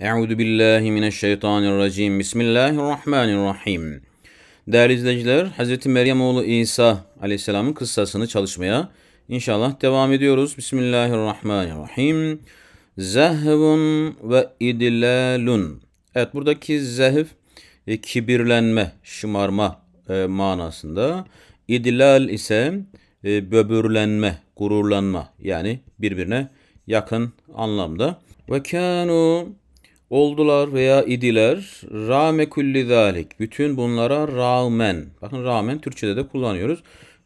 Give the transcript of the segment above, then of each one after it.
Euzu billahi mineşşeytanirracim. Bismillahirrahmanirrahim. Değerli izleyiciler, Hz. Meryem oğlu İsa Aleyhisselam'ın kıssasını çalışmaya inşallah devam ediyoruz. Bismillahirrahmanirrahim. Zehvun ve idlalun. Evet buradaki zehv e, kibirlenme, şımarma e, manasında. İdlal ise e, böbürlenme, gururlanma yani birbirine yakın anlamda. Ve kanu oldular veya idiler. Rame kulli zalik. Bütün bunlara rağmen. Bakın rağmen Türkçe'de de kullanıyoruz.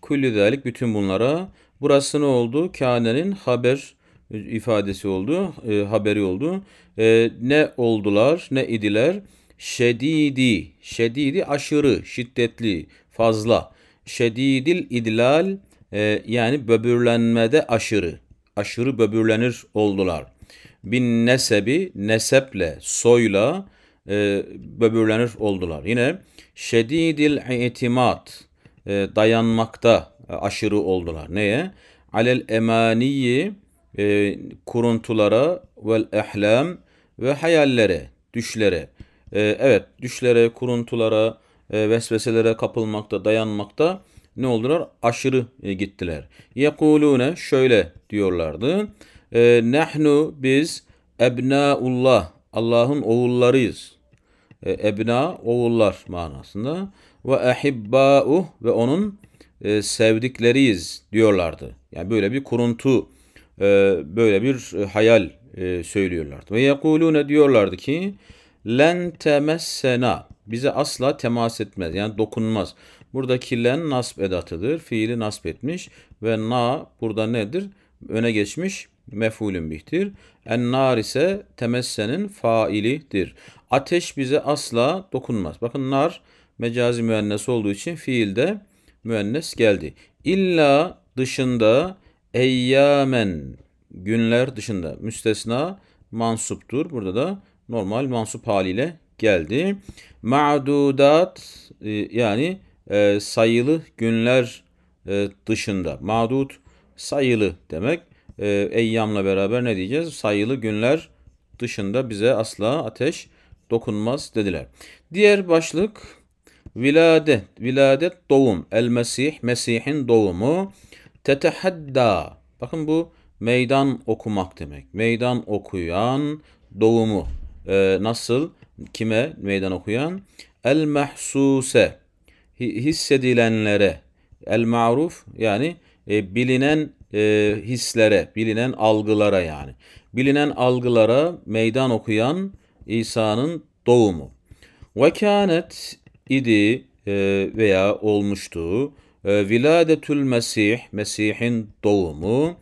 Kulli zalik bütün bunlara. Burası ne oldu? Kâne'nin haber ifadesi oldu. E, haberi oldu. E, ne oldular ne idiler. Şedidi. Şedidi aşırı, şiddetli, fazla. Şedidil idlal e, yani böbürlenmede aşırı. Aşırı böbürlenir oldular.'' bin nesebi neseple, soyla e, böbürlenir oldular. Yine şedidil itimat e, dayanmakta e, aşırı oldular. Neye? Alel emaniyi e, kuruntulara vel ehlam ve hayallere, düşlere. E, evet, düşlere, kuruntulara, e, vesveselere kapılmakta, dayanmakta ne oldular? Aşırı e, gittiler. Yekulune şöyle diyorlardı e, nahnu biz ebnaullah Allah'ın oğullarıyız. E, ebna oğullar manasında ve ehibbauh ve onun e, sevdikleriyiz diyorlardı. Yani böyle bir kuruntu e, böyle bir e, hayal e, söylüyorlardı. Ve yekulune diyorlardı ki len temessena bize asla temas etmez yani dokunmaz. Buradaki len nasb edatıdır. Fiili nasb etmiş ve na burada nedir? Öne geçmiş mefulün bihtir. En nar ise temessenin failidir. Ateş bize asla dokunmaz. Bakın nar mecazi müennes olduğu için fiilde müennes geldi. İlla dışında eyyamen günler dışında müstesna mansuptur. Burada da normal mansup haliyle geldi. Ma'dudat e, yani e, sayılı günler e, dışında. Ma'dud sayılı demek e, eyyamla beraber ne diyeceğiz? Sayılı günler dışında bize asla ateş dokunmaz dediler. Diğer başlık viladet, viladet doğum. El Mesih, Mesih'in doğumu. Tetehadda. Bakın bu meydan okumak demek. Meydan okuyan doğumu. Ee, nasıl? Kime meydan okuyan? El mehsuse. Hissedilenlere. El maruf yani e, bilinen e, hislere, bilinen algılara yani. Bilinen algılara meydan okuyan İsa'nın doğumu. Ve kânet idi e, veya olmuştu e, viladetül mesih, Mesih'in doğumu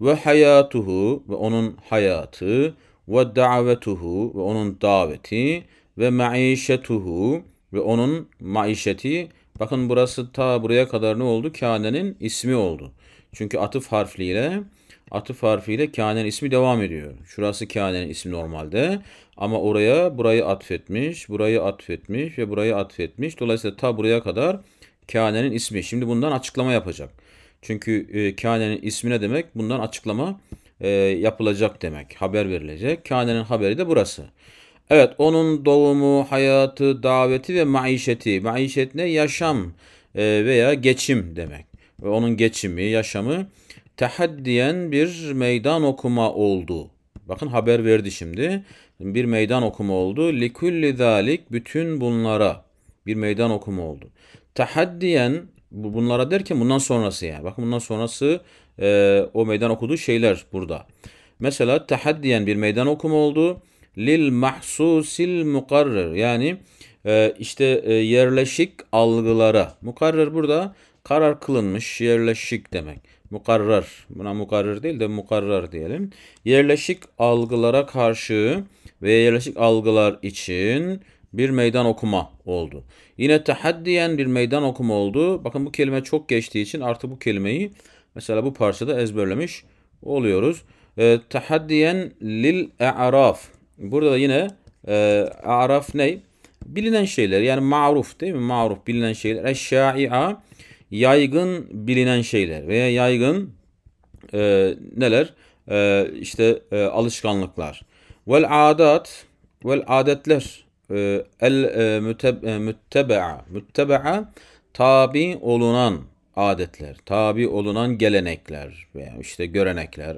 ve hayatuhu ve onun hayatı ve davetuhu ve onun daveti ve maişetuhu ve onun maişeti. Bakın burası ta buraya kadar ne oldu? Kâne'nin ismi oldu. Çünkü atıf harfliyle atıf harfiyle kânenin ismi devam ediyor. Şurası kânenin ismi normalde ama oraya burayı atfetmiş, burayı atfetmiş ve burayı atfetmiş. Dolayısıyla ta buraya kadar kânenin ismi. Şimdi bundan açıklama yapacak. Çünkü e, kânenin ismi ne demek? Bundan açıklama e, yapılacak demek. Haber verilecek. Kânenin haberi de burası. Evet onun doğumu, hayatı, daveti ve maişeti. Maişet ne? Yaşam e, veya geçim demek ve onun geçimi, yaşamı tehaddiyen bir meydan okuma oldu. Bakın haber verdi şimdi. Bir meydan okuma oldu. Likulli zalik bütün bunlara bir meydan okuma oldu. Tahaddiyen bunlara derken bundan sonrası yani. Bakın bundan sonrası e, o meydan okuduğu şeyler burada. Mesela tahaddiyen bir meydan okuma oldu. Lil mahsusil mukarrir. Yani e, işte e, yerleşik algılara. Mukarrir burada Karar kılınmış, yerleşik demek. Mukarrar, buna mukarrar değil de mukarrar diyelim. Yerleşik algılara karşı ve yerleşik algılar için bir meydan okuma oldu. Yine tahaddiyen bir meydan okuma oldu. Bakın bu kelime çok geçtiği için artık bu kelimeyi mesela bu parçada ezberlemiş oluyoruz. E, ee, tahaddiyen lil a'raf. Burada da yine e, ne? Bilinen şeyler yani maruf değil mi? Maruf bilinen şeyler. Eşşa'i'a yaygın bilinen şeyler veya yaygın e, neler? E, işte e, alışkanlıklar. Vel adat, vel adetler. E, el e, e, müttebe'a, müttebe'a tabi olunan adetler, tabi olunan gelenekler veya işte görenekler.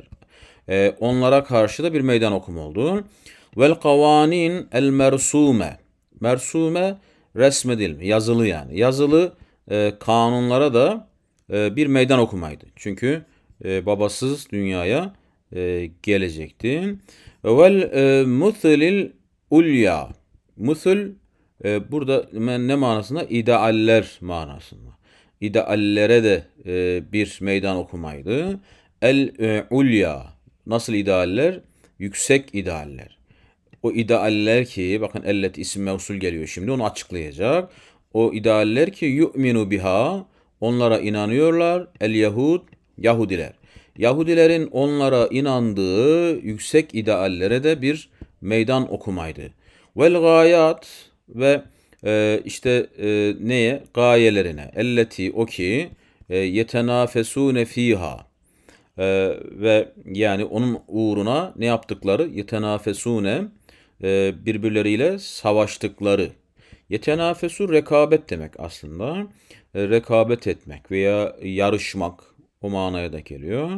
E, onlara karşı da bir meydan okuma oldu. Vel kavanin el mersume. Mersume resmedilme, yazılı yani. Yazılı ee, kanunlara da e, bir meydan okumaydı. Çünkü e, babasız dünyaya e, gelecekti. Vel e, muthilil ulya. Muthil burada ne manasında? İdealler manasında. İdeallere de bir meydan okumaydı. El ulya. Nasıl idealler? Yüksek idealler. O idealler ki bakın ellet isim mevsul geliyor şimdi onu açıklayacak. O idealler ki yu'minu biha onlara inanıyorlar. El Yahud Yahudiler. Yahudilerin onlara inandığı yüksek ideallere de bir meydan okumaydı. Vel gayat ve e, işte e, neye? Gayelerine. Elleti o ki e, yetenafesune fiha e, ve yani onun uğruna ne yaptıkları? Yetenafesune e, birbirleriyle savaştıkları Yetenafesu rekabet demek aslında. E, rekabet etmek veya yarışmak o manaya da geliyor.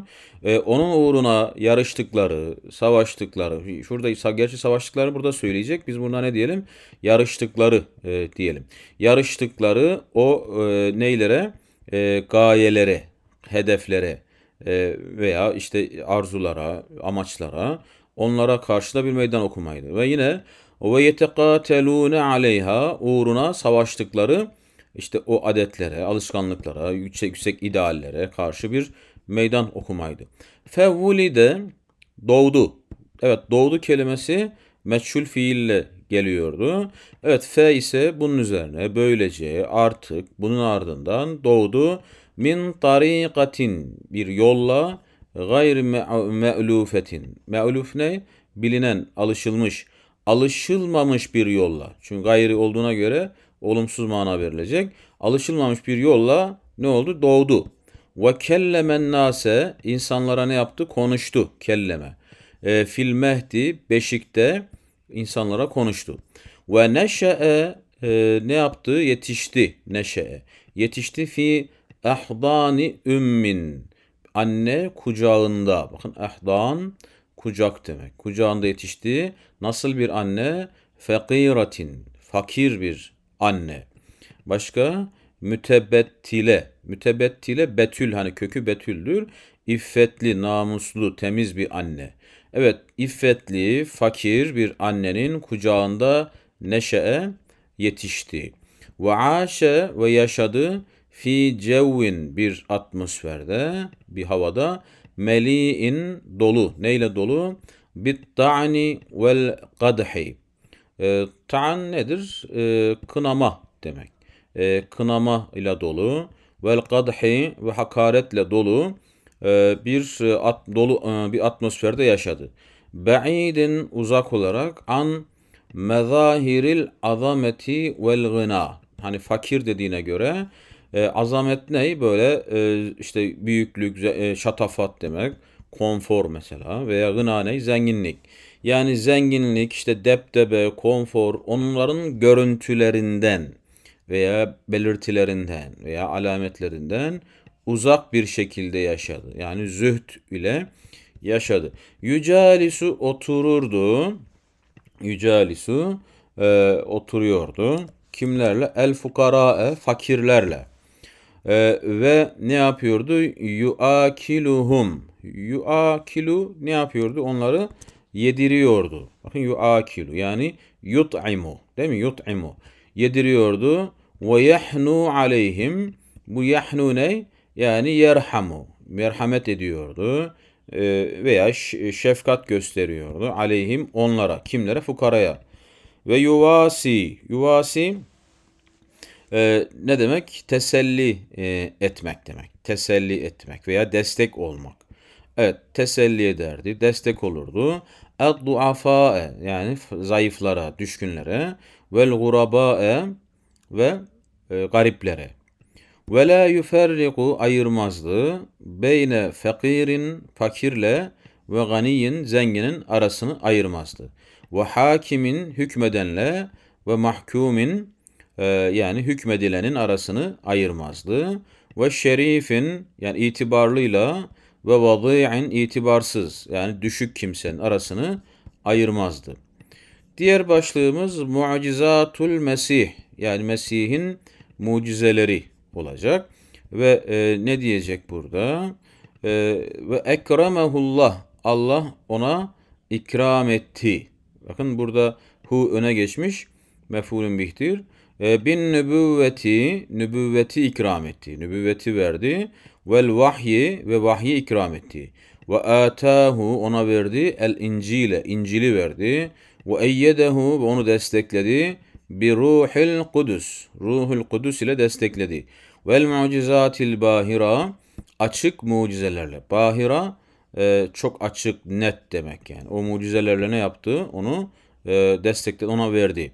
Ee, onun uğruna yarıştıkları, savaştıkları, şurada gerçi savaştıkları burada söyleyecek. Biz buna ne diyelim? Yarıştıkları e, diyelim. Yarıştıkları o e, neylere? E, gayelere, hedeflere e, veya işte arzulara, amaçlara onlara karşı da bir meydan okumaydı. Ve yine ve yetekatelune aleyha uğruna savaştıkları işte o adetlere, alışkanlıklara, yüksek yüksek ideallere karşı bir meydan okumaydı. Fevvuli de doğdu. Evet doğdu kelimesi meçhul fiille geliyordu. Evet fe ise bunun üzerine böylece artık bunun ardından doğdu. Min tarikatin bir yolla gayr me'lufetin. Me'luf ne? Bilinen, alışılmış alışılmamış bir yolla. Çünkü gayri olduğuna göre olumsuz mana verilecek. Alışılmamış bir yolla ne oldu? Doğdu. Ve kellemen nase insanlara ne yaptı? Konuştu. Kelleme. E, fil mehdi beşikte insanlara konuştu. Ve neşe'e e, ne yaptı? Yetişti. Neşe'e. Yetişti fi ahdani ümmin. Anne kucağında. Bakın ahdan kucak demek. Kucağında yetiştiği nasıl bir anne? Fakiratin, fakir bir anne. Başka mütebettile, mütebettile betül hani kökü betüldür. İffetli, namuslu, temiz bir anne. Evet, iffetli, fakir bir annenin kucağında neşe'e yetişti. Ve aşe ve yaşadı fi cevvin bir atmosferde, bir havada meli'in dolu. Neyle dolu? Bit ta'ni vel kadhi. E, ee, Ta'n nedir? E, kınama demek. E, kınama ile dolu. Vel kadhi ve hakaretle dolu e, bir at, dolu e, bir atmosferde yaşadı. Ba'idin uzak olarak an mezahiril azameti vel gına. Hani fakir dediğine göre e, azamet ne? Böyle e, işte büyüklük, e, şatafat demek. Konfor mesela veya gına Zenginlik. Yani zenginlik, işte deptebe, konfor onların görüntülerinden veya belirtilerinden veya alametlerinden uzak bir şekilde yaşadı. Yani züht ile yaşadı. Yücalisu otururdu. Yücalisu e, oturuyordu. Kimlerle? El fukara'e fakirlerle. Ee, ve ne yapıyordu? Yuakiluhum. Yuakilu ne yapıyordu? Onları yediriyordu. Bakın yuakilu yani yut'imu. Değil mi? Yut'imu. Yediriyordu. Ve yahnu aleyhim. Bu yahnu ne? Yani yerhamu. Merhamet ediyordu ee, veya şefkat gösteriyordu. Aleyhim onlara. Kimlere? Fukaraya. Ve yuvasi. Yuvasi e, ne demek? Teselli e, etmek demek. Teselli etmek veya destek olmak. Evet teselli ederdi, destek olurdu. El-du'afa'e yani zayıflara, düşkünlere. Vel-guraba'e ve e, gariplere. Ve la yuferriku ayırmazdı. Beyne fakirin fakirle ve ganiyin zenginin arasını ayırmazdı. Ve hakimin hükmedenle ve mahkumin ee, yani hükmedilenin arasını ayırmazdı. Ve şerifin yani itibarlıyla ve vadi'in itibarsız yani düşük kimsenin arasını ayırmazdı. Diğer başlığımız Muacizatul Mesih yani Mesih'in mucizeleri olacak ve e, ne diyecek burada? E, ve ekramehullah Allah ona ikram etti. Bakın burada hu öne geçmiş mefulün bihtir. Ee, bin nübüvveti nübüvveti ikram etti. Nübüvveti verdi. Vel vahyi ve vahyi ikram etti. Ve atahu ona verdi el incile incili verdi. Ve eyyedehu ve onu destekledi. Bi ruhil kudüs. Ruhul kudüs ile destekledi. Vel mucizatil bahira açık mucizelerle. Bahira e, çok açık net demek yani. O mucizelerle ne yaptı? Onu e, destekledi, ona verdi.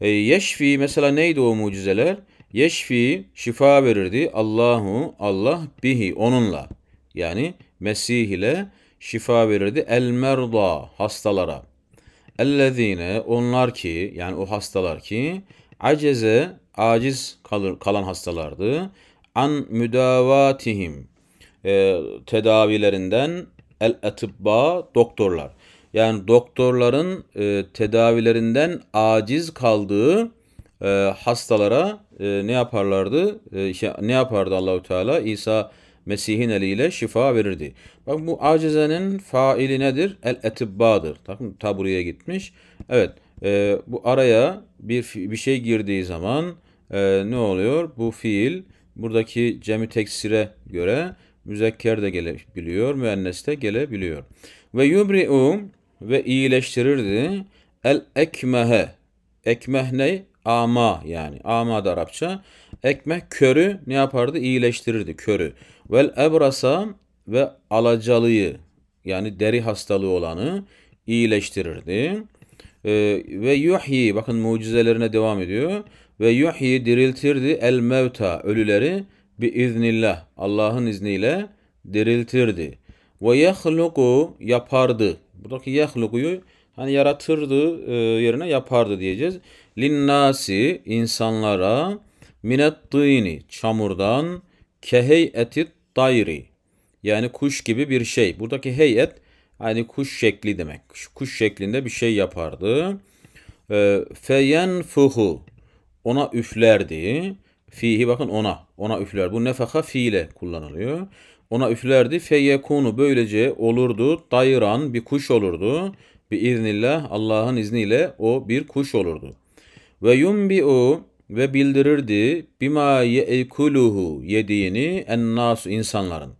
E, yeşfi mesela neydi o mucizeler? Yeşfi şifa verirdi. Allahu Allah bihi onunla. Yani Mesih ile şifa verirdi. El merda hastalara. Ellezine onlar ki yani o hastalar ki aceze aciz kalır, kalan hastalardı. An müdavatihim e, tedavilerinden el etibba doktorlar. Yani doktorların e, tedavilerinden aciz kaldığı e, hastalara e, ne yaparlardı? E, şey, ne yapardı Allahü Teala? İsa Mesih'in eliyle şifa verirdi. Bak bu acizenin faili nedir? El etibbadır. Tamam ta buraya gitmiş. Evet. E, bu araya bir bir şey girdiği zaman e, ne oluyor? Bu fiil buradaki cemi teksire göre müzekker de gelebiliyor, müennes de gelebiliyor. Ve yubri'u ve iyileştirirdi. El ekmehe. Ekmeh ne? Ama yani. Ama da Arapça. Ekmeh körü ne yapardı? İyileştirirdi körü. Vel ebrasa ve alacalıyı yani deri hastalığı olanı iyileştirirdi. Ee, ve yuhyi bakın mucizelerine devam ediyor. Ve yuhyi diriltirdi el mevta ölüleri bi iznillah Allah'ın izniyle diriltirdi. Ve yahluku yapardı Buradaki yahluguyu hani yaratırdı e, yerine yapardı diyeceğiz. Linnasi insanlara minettini çamurdan kehey etit dairi yani kuş gibi bir şey. Buradaki heyet hani kuş şekli demek. Kuş şeklinde bir şey yapardı. E, feyen fuhu ona üflerdi. Fihi bakın ona. Ona üfler. Bu nefaka fiile kullanılıyor ona üflerdi. Feyekunu böylece olurdu. Dayıran bir kuş olurdu. Bir iznillah Allah'ın izniyle o bir kuş olurdu. Ve yumbi'u ve bildirirdi bima ye'kuluhu yediğini ennas insanların.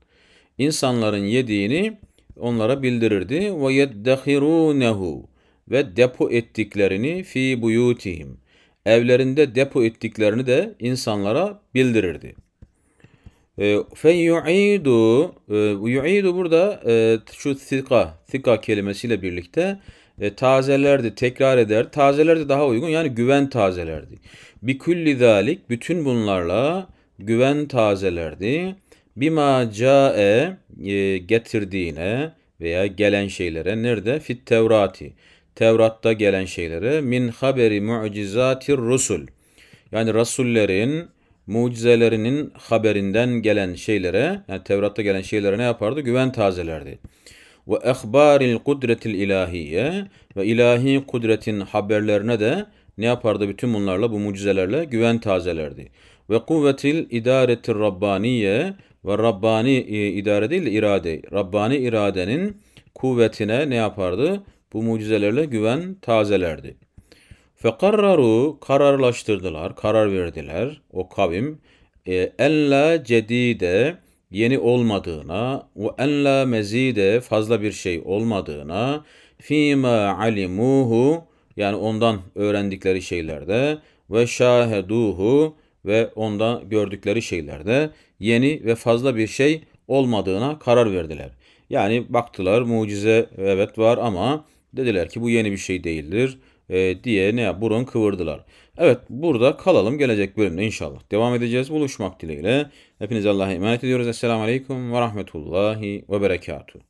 İnsanların yediğini onlara bildirirdi. Ve yeddehirunehu ve depo ettiklerini fi buyutihim. Evlerinde depo ettiklerini de insanlara bildirirdi.'' Ee, Fe yu'idu e, yu'idu burada e, şu sika sika kelimesiyle birlikte e, tazelerdi, tekrar eder. Tazelerdi daha uygun yani güven tazelerdi. Bi kulli zalik bütün bunlarla güven tazelerdi. Bima ca'e getirdiğine veya gelen şeylere nerede? Fit Tevrati. Tevrat'ta gelen şeylere min haberi mucizatir rusul. Yani rasullerin mucizelerinin haberinden gelen şeylere, yani Tevrat'ta gelen şeylere ne yapardı? Güven tazelerdi. Ve ehbaril kudretil ilahiye ve ilahi kudretin haberlerine de ne yapardı bütün bunlarla, bu mucizelerle? Güven tazelerdi. Ve kuvvetil idaretil rabbaniye ve Rabbani e, idare değil de irade. Rabbani iradenin kuvvetine ne yapardı? Bu mucizelerle güven tazelerdi. Fekarraru kararlaştırdılar, karar verdiler o kavim. E, en la cedide yeni olmadığına ve en mezide fazla bir şey olmadığına fîmâ alimuhu yani ondan öğrendikleri şeylerde ve şaheduhu ve ondan gördükleri şeylerde yeni ve fazla bir şey olmadığına karar verdiler. Yani baktılar mucize evet var ama dediler ki bu yeni bir şey değildir e, diye ne yap burun kıvırdılar. Evet burada kalalım gelecek bölümde inşallah. Devam edeceğiz buluşmak dileğiyle. Hepinize Allah'a emanet ediyoruz. Esselamu Aleyküm ve Rahmetullahi ve Berekatuhu.